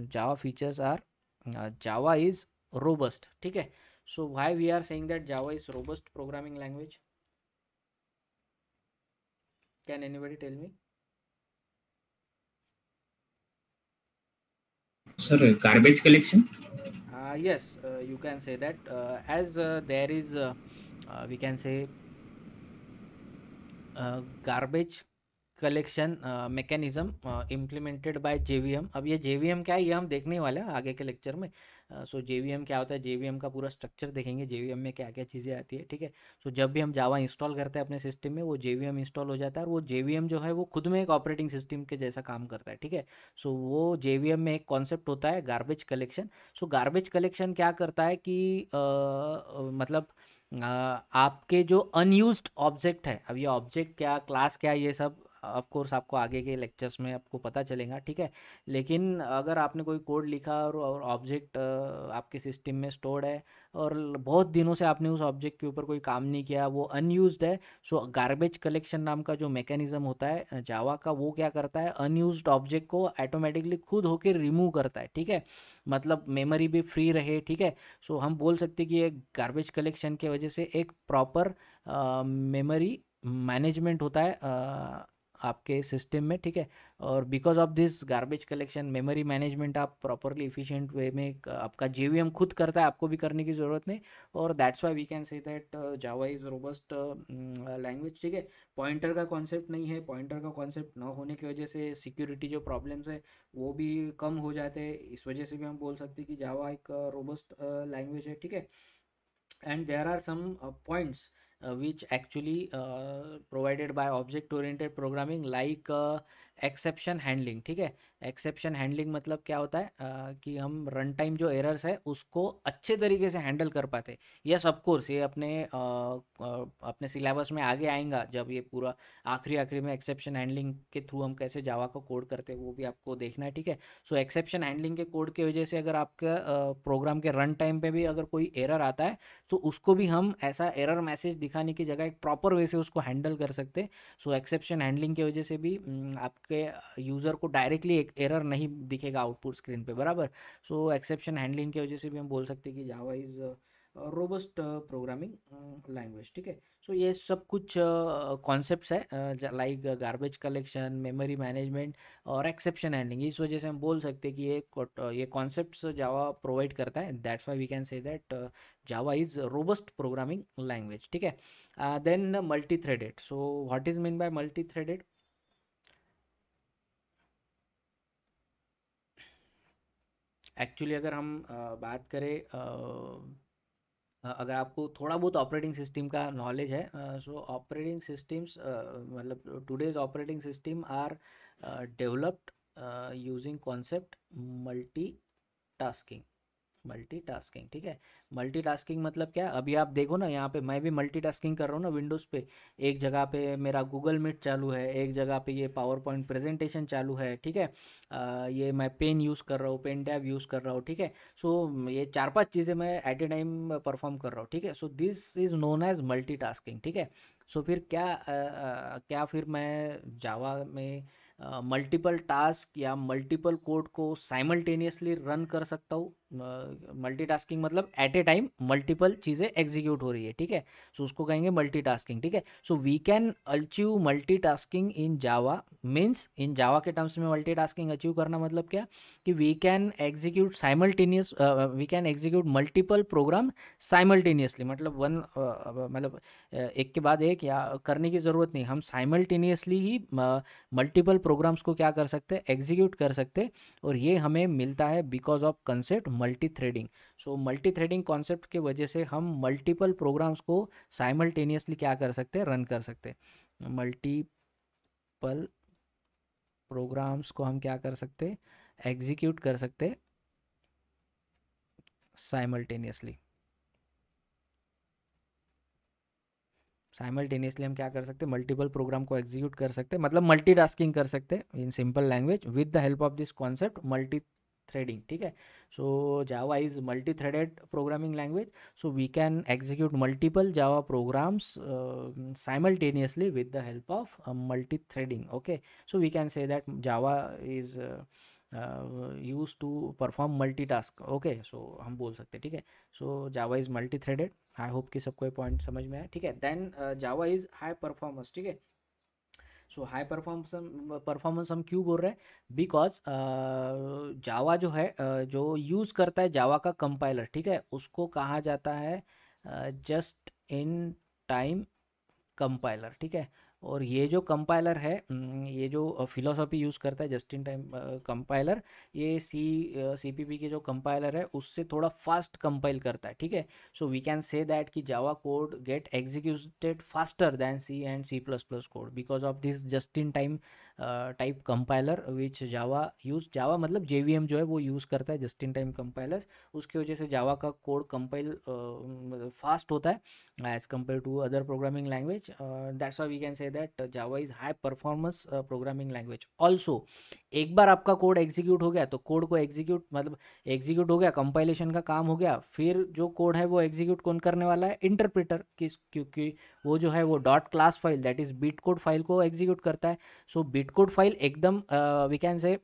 java features are uh, java is robust okay so why we are saying that java is robust programming language can anybody tell me sir garbage collection uh, yes uh, you can say that uh, as uh, there is uh, uh, we can say garbage collection mechanism implemented by JVM अब ये JVM क्या है ये हम देखने वाले हैं आगे के लेक्चर में सो uh, जेवीएम so, क्या होता है जेवीएम का पूरा स्ट्रक्चर देखेंगे जेवीएम में क्या क्या चीज़ें आती है ठीक है सो so, जब भी हम जावा इंस्टॉल करते हैं अपने सिस्टम में वो जेवीएम इंस्टॉल हो जाता है और वो जेवीएम जो है वो खुद में एक ऑपरेटिंग सिस्टम के जैसा काम करता है ठीक है सो so, वो जेवीएम में एक कॉन्सेप्ट होता है garbage collection so garbage collection क्या करता है कि uh, uh मतलब uh, आपके जो अनयूज ऑब्जेक्ट है अब ये ऑब्जेक्ट क्या क्लास क्या ये सब ऑफ कोर्स आपको आगे के लेक्चर्स में आपको पता चलेगा ठीक है लेकिन अगर आपने कोई कोड लिखा और और ऑब्जेक्ट आपके सिस्टम में स्टोर्ड है और बहुत दिनों से आपने उस ऑब्जेक्ट के ऊपर कोई काम नहीं किया वो अनयूज है सो गार्बेज कलेक्शन नाम का जो मैकेनिज्म होता है जावा का वो क्या करता है अनयूज ऑब्जेक्ट को ऑटोमेटिकली खुद होकर रिमूव करता है ठीक है मतलब मेमोरी भी फ्री रहे ठीक है सो हम बोल सकते कि एक गार्बेज कलेक्शन के वजह से एक प्रॉपर मेमोरी मैनेजमेंट होता है आपके सिस्टम में ठीक है और because of this garbage collection memory management आप प्रॉपरली इफिशियंट वे में आपका जे खुद करता है आपको भी करने की ज़रूरत नहीं और that's why we can say that Java is robust language ठीक है पॉइंटर का कॉन्सेप्ट नहीं है पॉइंटर का कॉन्सेप्ट न होने की वजह से सिक्योरिटी जो प्रॉब्लम्स है वो भी कम हो जाते हैं इस वजह से भी हम बोल सकते हैं कि जावा एक रोबस्ट uh, लैंग्वेज uh, है ठीक है and there are some points Uh, which actually uh, provided by object oriented programming like exception uh, handling ठीक है एक्सेप्शन हैंडलिंग मतलब क्या होता है uh, कि हम रन टाइम जो एरर्स है उसको अच्छे तरीके से हैंडल कर पाते यस ऑफकोर्स ये अपने uh, अपने सिलेबस में आगे आएगा जब ये पूरा आखिरी आखिरी में एक्सेप्शन हैंडलिंग के थ्रू हम कैसे जावा को कोड करते हैं वो भी आपको देखना है ठीक है सो एक्सेप्शन हैंडलिंग के कोड की वजह से अगर आपके प्रोग्राम के रन टाइम पर भी अगर कोई एरर आता है तो उसको भी हम ऐसा एरर मैसेज दिखाने की जगह एक प्रॉपर वे से उसको हैंडल कर सकते सो एक्सेप्शन हैंडलिंग की वजह से भी हम्म, आपके यूज़र को डायरेक्टली एक एरर नहीं दिखेगा आउटपुट स्क्रीन पे बराबर सो एक्सेप्शन हैंडलिंग की वजह से भी हम बोल सकते कि Java is robust programming language ठीक है सो ये सब कुछ कॉन्सेप्ट uh, है like garbage collection memory management और एक्सेप्शन हैंडलिंग इस वजह से हम बोल सकते हैं कि ये uh, ये कॉन्सेप्ट जावा प्रोवाइड करता है that's why we can say that Java is robust programming language ठीक है then multi threaded so what is mean by multi threaded actually अगर हम uh, बात करें अगर आपको थोड़ा बहुत ऑपरेटिंग सिस्टम का नॉलेज है सो ऑपरेटिंग सिस्टम्स मतलब today's operating system are developed using concept multi tasking multitasking ठीक है मल्टीटास्किंग मतलब क्या अभी आप देखो ना यहाँ पे मैं भी मल्टीटास्किंग कर रहा हूँ ना विंडोज़ पे एक जगह पे मेरा गूगल मीट चालू है एक जगह पे ये पावर पॉइंट प्रेजेंटेशन चालू है ठीक है आ, ये मैं पेन यूज़ कर रहा हूँ पेन टैब यूज़ कर रहा हूँ ठीक है सो ये चार पाँच चीज़ें मैं एट ए टाइम परफॉर्म कर रहा हूँ ठीक है so this is known as multi ठीक है सो फिर क्या आ, क्या फिर मैं जावा में मल्टीपल टास्क या मल्टीपल कोड को साइमल्टेनियसली रन कर सकता हूँ मल्टीटास्किंग मतलब एट ए टाइम मल्टीपल चीज़ें एग्जीक्यूट हो रही है ठीक है सो उसको कहेंगे मल्टीटास्किंग ठीक है so we can achieve multitasking in Java means in Java के टर्म्स में मल्टीटास्किंग अचीव करना मतलब क्या कि we can execute simultaneous we can execute multiple program simultaneously मतलब वन uh, मतलब uh, एक के बाद एक एक या करने की ज़रूरत नहीं हम साइमल्टेनियसली ही मल्टीपल प्रोग्राम्स को क्या कर सकते हैं एग्जीक्यूट कर सकते और ये हमें मिलता है because of concept multi threading so multi threading concept के वजह से हम मल्टीपल प्रोग्राम्स को साइमल्टेनियसली क्या कर सकते हैं रन कर सकते मल्टीपल प्रोग्राम्स को हम क्या कर सकते एग्जीक्यूट कर सकते साइमल्टेनियसली साइमल्टेनियसली हम क्या कर सकते हैं मल्टीपल प्रोग्राम को एग्जीक्यूट कर सकते हैं मतलब मल्टी कर सकते हैं in simple language with the help of this concept multi threading ठीक है so Java is multi threaded programming language so we can execute multiple Java programs simultaneously with the help of multi threading okay so we can say that Java is use to perform multi task okay so हम बोल सकते हैं ठीक है so Java is multi threaded I hope कि सबको ये point समझ में आए ठीक है then Java is high performance ठीक है सो हाई परफॉर्मेंस परफॉर्मेंस हम क्यों बोल रहे हैं बिकॉज जावा uh, जो है uh, जो यूज़ करता है जावा का कंपाइलर ठीक है उसको कहा जाता है जस्ट इन टाइम कंपाइलर ठीक है और ये जो कंपाइलर है ये जो फिलोसॉफी यूज़ करता है जस्ट इन टाइम कंपाइलर ये सी सी पी पी के जो कंपाइलर है उससे थोड़ा फास्ट कंपाइल करता है ठीक है so we can say that कि Java code get executed faster than C and C plus plus code because of this just in time type compiler which Java use Java मतलब J V M जो है वो use करता है just in time compiler उसकी वजह से जावा का कोड कंपाइल फास्ट होता है as compare to other programming language that's why we can say that Java is high performance programming language also एक बार आपका कोड एग्जीक्यूट हो गया तो कोड को एग्जीक्यूट मतलब एग्जीक्यूट हो गया कंपाइलेशन का काम हो गया फिर जो कोड है वो एग्जीक्यूट कौन करने वाला है इंटरप्रिटर किस क्योंकि वो जो है वो dot class file that is byte code file को एग्जीक्यूट करता है सो बीट कोड फाइल एकदम we can say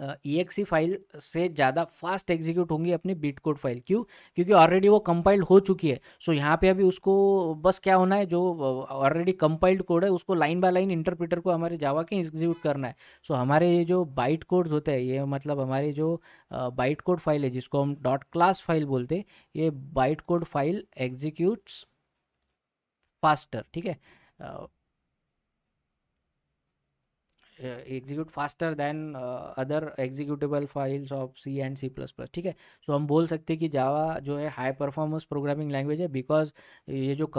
E uh, file से ज़्यादा फास्ट एग्जीक्यूट होंगी अपनी बीट कोड फाइल क्यों क्योंकि ऑलरेडी वो कंपाइल्ड हो चुकी है सो so, यहाँ पे अभी उसको बस क्या होना है जो ऑलरेडी कंपाइल्ड कोड है उसको लाइन बाय लाइन इंटरप्रेटर को हमारे जावा के एग्जीक्यूट करना है सो so, हमारे ये जो बाइट कोड्स होते हैं ये मतलब हमारे जो बाइट कोड फाइल है जिसको हम डॉट क्लास फाइल बोलते हैं ये byte code file executes faster ठीक है uh, execute faster than other executable files of C and C plus plus ठीक है सो हम बोल सकते हैं कि जावा जो है हाई परफॉर्मेंस प्रोग्रामिंग लैंग्वेज है बिकॉज ये जो